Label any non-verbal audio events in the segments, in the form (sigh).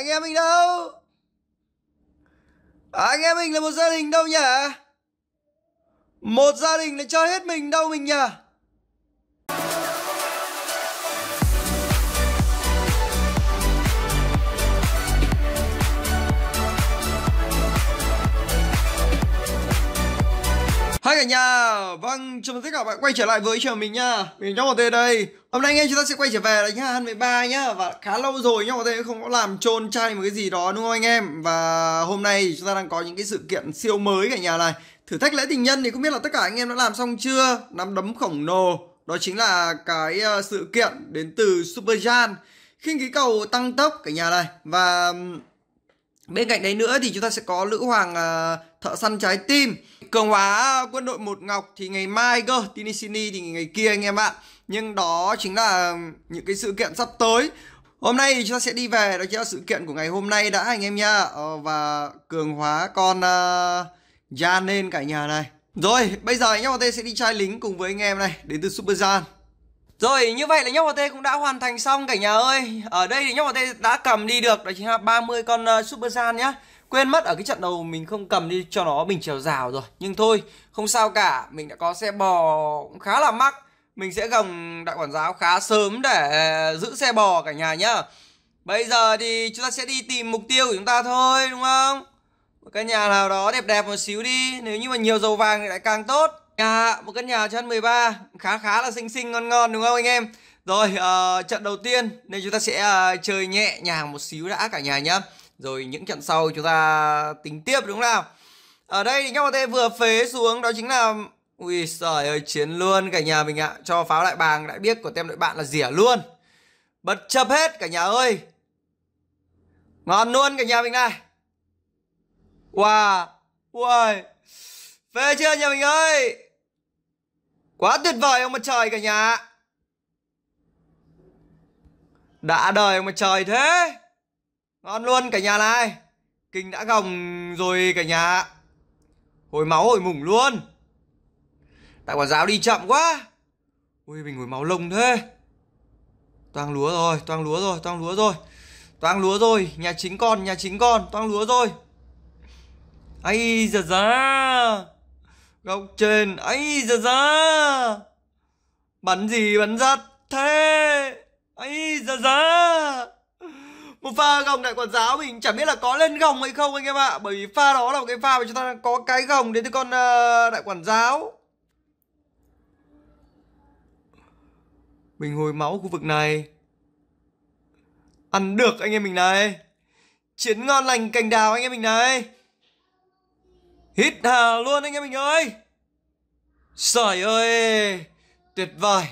anh em mình đâu à, anh em mình là một gia đình đâu nhỉ một gia đình là cho hết mình đâu mình nhỉ Hi cả nhà, vâng, chào mừng tất cả bạn quay trở lại với trường mình nha Mình một Tê đây Hôm nay anh em chúng ta sẽ quay trở về đánh Han 13 nhá Và khá lâu rồi một Tê không có làm trôn chay một cái gì đó đúng không anh em Và hôm nay chúng ta đang có những cái sự kiện siêu mới cả nhà này Thử thách lễ tình nhân thì không biết là tất cả anh em đã làm xong chưa Nắm đấm khổng lồ Đó chính là cái ờ, sự kiện đến từ Super Jan khinh khí cầu tăng tốc cả nhà này Và bên cạnh đấy nữa thì chúng ta sẽ có Lữ Hoàng ờ, thợ săn trái tim cường hóa quân đội một ngọc thì ngày mai cơ tinisini thì ngày kia anh em ạ nhưng đó chính là những cái sự kiện sắp tới hôm nay thì chúng ta sẽ đi về đó chính là sự kiện của ngày hôm nay đã anh em nha ờ, và cường hóa con uh, ờ, Jan lên cả nhà này rồi bây giờ anh em tê sẽ đi trai lính cùng với anh em này đến từ super gian rồi như vậy là nhóc tê cũng đã hoàn thành xong cả nhà ơi Ở đây thì nhóc tê đã cầm đi được Đó chính là 30 con uh, Super Gian nhá quên mất ở cái trận đầu mình không cầm đi cho nó mình trèo rào rồi nhưng thôi không sao cả mình đã có xe bò cũng khá là mắc mình sẽ gồng đại quản giáo khá sớm để giữ xe bò cả nhà nhá bây giờ thì chúng ta sẽ đi tìm mục tiêu của chúng ta thôi đúng không một căn nhà nào đó đẹp đẹp một xíu đi nếu như mà nhiều dầu vàng thì lại càng tốt nhà một căn nhà chân 13 khá khá là xinh xinh ngon ngon đúng không anh em rồi uh, trận đầu tiên nên chúng ta sẽ uh, chơi nhẹ nhàng một xíu đã cả nhà nhá rồi những trận sau chúng ta tính tiếp đúng không nào? Ở đây thì các bạn vừa phế xuống đó chính là Ui trời ơi chiến luôn cả nhà mình ạ à. Cho pháo đại bàng đã biết của tem đội bạn là rỉa luôn Bật chập hết cả nhà ơi Ngon luôn cả nhà mình này Wow ui, Về chưa nhà mình ơi Quá tuyệt vời ông mặt trời cả nhà Đã đời ông mặt trời thế Ngon luôn cả nhà này Kinh đã gồng rồi cả nhà Hồi máu hồi mủng luôn Tại quả giáo đi chậm quá Ui mình hồi máu lông thế Toang lúa rồi, toang lúa rồi, toang lúa rồi Toang lúa rồi, nhà chính con, nhà chính con Toang lúa rồi ấy giờ ra Góc trên, ấy giờ ra Bắn gì bắn giật thế ấy giờ ra một pha gồng đại quản giáo mình chẳng biết là có lên gồng hay không anh em ạ bởi vì pha đó là một cái pha mà chúng ta có cái gồng đến từ con ờ, đại quản giáo mình hồi máu khu vực này ăn được anh em mình này chiến ngon lành cành đào anh em mình này hít hà luôn anh em mình ơi trời ơi tuyệt vời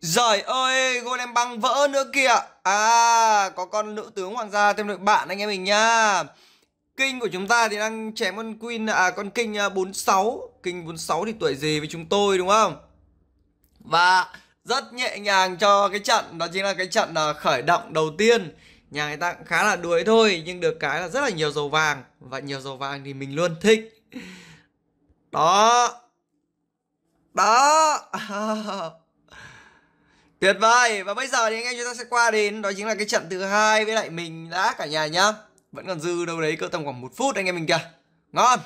Giời ơi, golem băng vỡ nữa kìa. À, có con nữ tướng hoàng gia thêm được bạn anh em mình nha. Kinh của chúng ta thì đang chém con queen à con kinh 46, à, kinh 46 thì tuổi gì với chúng tôi đúng không? Và rất nhẹ nhàng cho cái trận đó chính là cái trận à, khởi động đầu tiên. Nhà người ta cũng khá là đuối thôi nhưng được cái là rất là nhiều dầu vàng và nhiều dầu vàng thì mình luôn thích. Đó. Đó. (laughs) Tuyệt vời và bây giờ thì anh em chúng ta sẽ qua đến đó chính là cái trận thứ hai với lại mình đã cả nhà nhá. Vẫn còn dư đâu đấy cỡ tầm khoảng một phút anh em mình kìa. Ngon.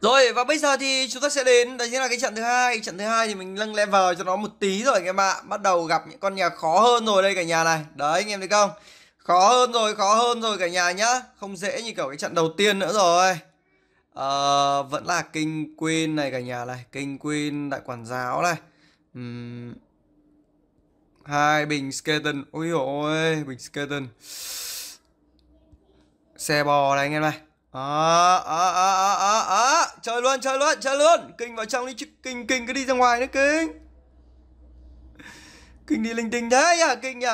Rồi và bây giờ thì chúng ta sẽ đến đó chính là cái trận thứ hai. Trận thứ hai thì mình nâng level cho nó một tí rồi anh em ạ. Bắt đầu gặp những con nhà khó hơn rồi đây cả nhà này. Đấy anh em thấy không? Khó hơn rồi, khó hơn rồi cả nhà nhá. Không dễ như kiểu cái trận đầu tiên nữa rồi. Ờ, vẫn là kinh quên này cả nhà này. kinh quên đại quản giáo này hai bình skaten ui ôi bình skeleton, xe bò này anh em này à, à, à, à, à, à. chơi luôn chơi luôn chơi luôn kinh vào trong đi chứ kinh kinh cứ đi ra ngoài nữa kinh kinh đi linh tinh thế nhỉ kinh nhỉ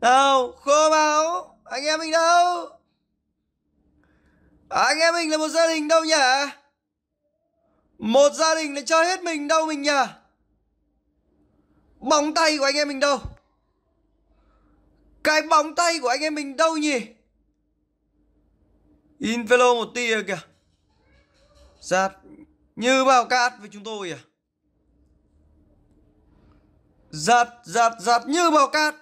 đâu khô máu anh em mình đâu anh em mình là một gia đình đâu nhỉ một gia đình là cho hết mình đâu mình nhỉ Bóng tay của anh em mình đâu Cái bóng tay của anh em mình đâu nhỉ Invelo một tia kìa Giạt như bao cát với chúng tôi à Giạt giạt giạt như bao cát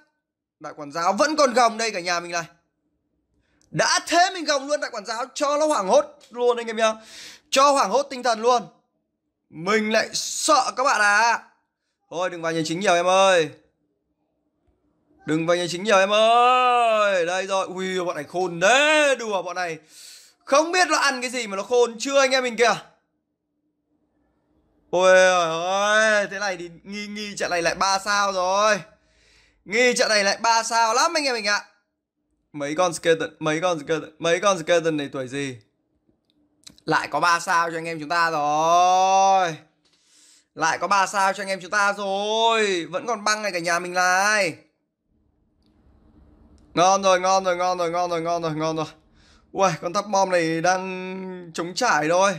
Đại quản giáo vẫn còn gồng đây cả nhà mình này Đã thế mình gồng luôn đại quản giáo Cho nó hoảng hốt luôn anh em nhá Cho hoảng hốt tinh thần luôn Mình lại sợ các bạn à Thôi đừng vào nhà chính nhiều em ơi Đừng vào nhà chính nhiều em ơi Đây rồi Ui bọn này khôn đấy Đùa bọn này Không biết nó ăn cái gì mà nó khôn chưa anh em mình kìa Ôi ơi Thế này thì nghi nghi trận này lại 3 sao rồi Nghi trận này lại 3 sao lắm anh em mình ạ Mấy con skeleton Mấy con skeleton Mấy con skeleton này tuổi gì Lại có 3 sao cho anh em chúng ta rồi lại có 3 sao cho anh em chúng ta rồi Vẫn còn băng này cả nhà mình là Ngon rồi, ngon rồi, ngon rồi, ngon rồi, ngon rồi, ngon rồi Ui, con thắp bom này đang chống trải thôi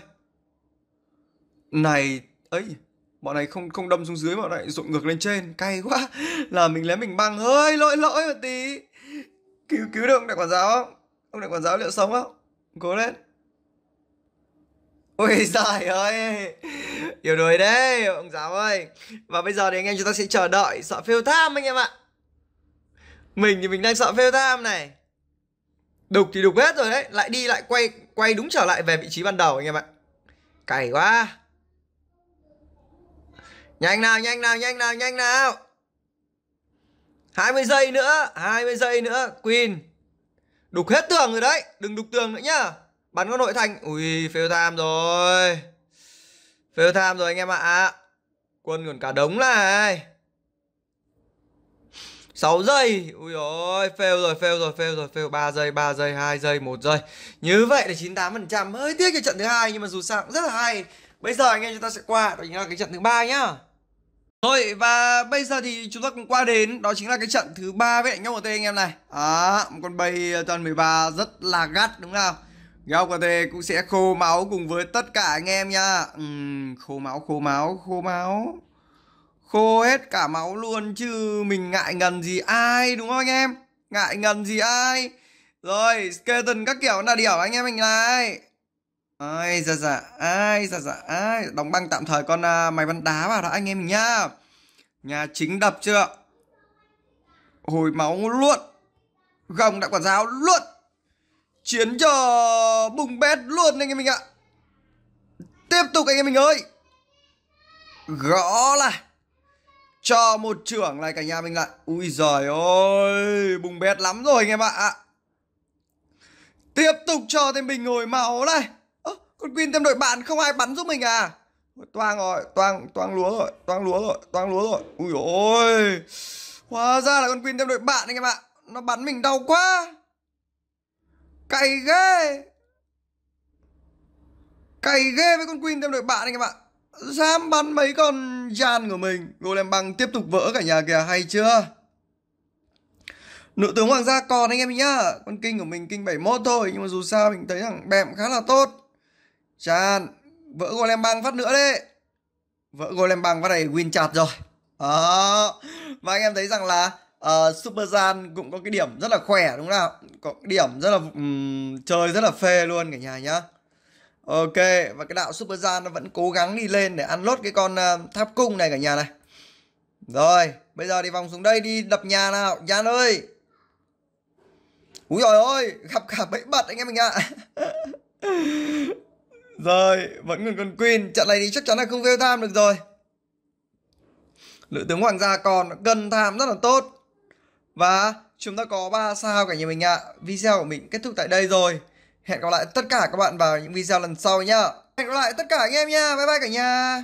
Này, ấy Bọn này không không đâm xuống dưới bọn này rụng ngược lên trên Cay quá Là mình lấy mình băng hơi lỗi lỗi một tí Cứu cứu được ông đại quản giáo không? Ông đại quản giáo liệu sống không? Cố lên Ôi (laughs) giời ơi Yếu đuối đấy ông giáo ơi Và bây giờ thì anh em chúng ta sẽ chờ đợi Sợ fail tham anh em ạ Mình thì mình đang sợ fail tham này Đục thì đục hết rồi đấy Lại đi lại quay quay đúng trở lại về vị trí ban đầu anh em ạ Cày quá Nhanh nào nhanh nào nhanh nào nhanh nào 20 giây nữa 20 giây nữa Queen Đục hết tường rồi đấy Đừng đục tường nữa nhá Bắn có nội thành Ui fail time rồi Fail time rồi anh em ạ à. Quân còn cả đống này 6 giây Ui ôi fail rồi fail rồi fail rồi fail 3 giây 3 giây 2 giây 1 giây Như vậy là 98% Hơi tiếc cho trận thứ hai nhưng mà dù sao cũng rất là hay Bây giờ anh em chúng ta sẽ qua Đó chính là cái trận thứ ba nhá Thôi và bây giờ thì chúng ta cũng qua đến đó chính là cái trận thứ ba với lại nhau ở tay anh em này. À, một con bay ờ, toàn 13 rất là gắt đúng không? Góc KT cũng sẽ khô máu cùng với tất cả anh em nha uhm, Khô máu, khô máu, khô máu Khô hết cả máu luôn chứ mình ngại ngần gì ai đúng không anh em Ngại ngần gì ai Rồi, skeleton các kiểu là điểu anh em mình này Ai dạ dạ, ai dạ dạ, ai Đóng băng tạm thời con à, máy bắn đá vào đó anh em mình nha Nhà chính đập chưa Hồi máu luôn Gồng đã quản giáo luôn Chiến cho bùng bét luôn anh em mình ạ Tiếp tục anh em mình ơi Gõ lại Cho một trưởng này cả nhà mình lại Ui giời ơi Bùng bét lắm rồi anh em ạ Tiếp tục cho thêm mình hồi máu này à, con Queen thêm đội bạn không ai bắn giúp mình à Toang rồi Toang toang lúa rồi Toang lúa rồi Toang lúa rồi Ui ôi Hóa ra là con Queen thêm đội bạn anh em ạ Nó bắn mình đau quá cày ghê cày ghê với con queen thêm đội bạn anh em bạn dám bắn mấy con gian của mình golem băng tiếp tục vỡ cả nhà kìa hay chưa Nữ tướng hoàng gia còn anh em nhá Con kinh của mình kinh 71 thôi Nhưng mà dù sao mình thấy rằng bẹm khá là tốt Chàn Vỡ golem băng phát nữa đấy Vỡ golem băng phát này win chặt rồi Đó Và anh em thấy rằng là uh, Gian cũng có cái điểm rất là khỏe đúng không nào có cái điểm rất là um, chơi rất là phê luôn cả nhà nhá ok và cái đạo Super Gian nó vẫn cố gắng đi lên để ăn lốt cái con uh, tháp cung này cả nhà này rồi bây giờ đi vòng xuống đây đi đập nhà nào Gian ơi Úi rồi ôi, gặp cả bẫy bật anh em mình ạ. À. (laughs) rồi, vẫn còn con Queen, trận này thì chắc chắn là không fail tham được rồi. Lữ tướng hoàng gia còn cân tham rất là tốt. Và chúng ta có 3 sao cả nhà mình ạ. À. Video của mình kết thúc tại đây rồi. Hẹn gặp lại tất cả các bạn vào những video lần sau nhá. Hẹn gặp lại tất cả anh em nha. Bye bye cả nhà.